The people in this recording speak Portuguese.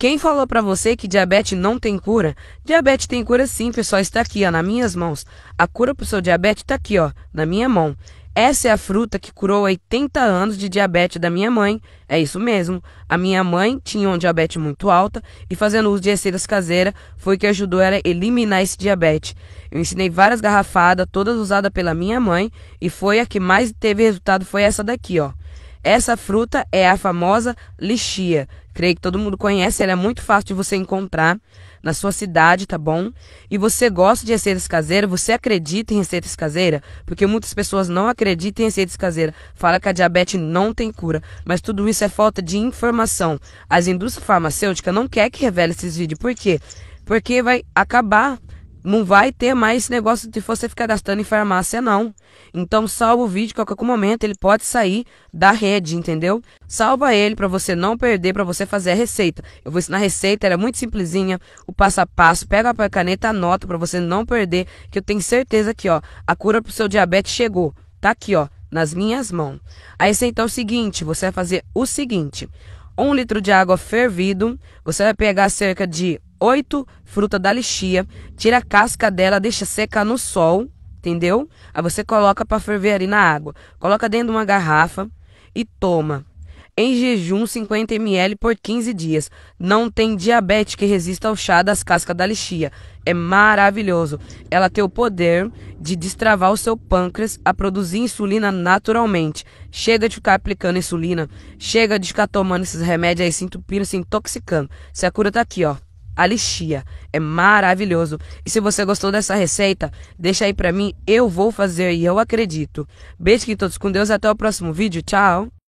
Quem falou para você que diabetes não tem cura? Diabetes tem cura sim, pessoal, está aqui, ó, nas minhas mãos. A cura pro seu diabetes está aqui, ó, na minha mão. Essa é a fruta que curou 80 anos de diabetes da minha mãe. É isso mesmo. A minha mãe tinha um diabetes muito alta e fazendo uso de receitas caseiras foi que ajudou ela a eliminar esse diabetes. Eu ensinei várias garrafadas, todas usadas pela minha mãe, e foi a que mais teve resultado foi essa daqui, ó. Essa fruta é a famosa lixia. Creio que todo mundo conhece, ela é muito fácil de você encontrar na sua cidade, tá bom? E você gosta de receitas caseiras? Você acredita em receitas caseiras? Porque muitas pessoas não acreditam em receitas caseiras. Fala que a diabetes não tem cura, mas tudo isso é falta de informação. As indústrias farmacêuticas não querem que revele esses vídeos. Por quê? Porque vai acabar não vai ter mais esse negócio de você ficar gastando em farmácia, não. Então salva o vídeo que a qualquer momento ele pode sair da rede, entendeu? Salva ele para você não perder, para você fazer a receita. Eu vou ensinar a receita, ela é muito simplesinha, o passo a passo. Pega a caneta, anota para você não perder, que eu tenho certeza que, ó, a cura pro seu diabetes chegou. Tá aqui, ó, nas minhas mãos. A receita é o seguinte, você vai fazer o seguinte: um litro de água fervido, você vai pegar cerca de 8 fruta da lixia, tira a casca dela, deixa secar no sol, entendeu? Aí você coloca para ferver ali na água. Coloca dentro de uma garrafa e toma. Em jejum, 50 ml por 15 dias. Não tem diabetes que resista ao chá das cascas da lixia. É maravilhoso. Ela tem o poder de destravar o seu pâncreas a produzir insulina naturalmente. Chega de ficar aplicando insulina. Chega de ficar tomando esses remédios aí, se entupindo, se intoxicando. Se a cura tá aqui, ó alixia. É maravilhoso. E se você gostou dessa receita, deixa aí pra mim, eu vou fazer e eu acredito. Beijo que todos com Deus, até o próximo vídeo. Tchau!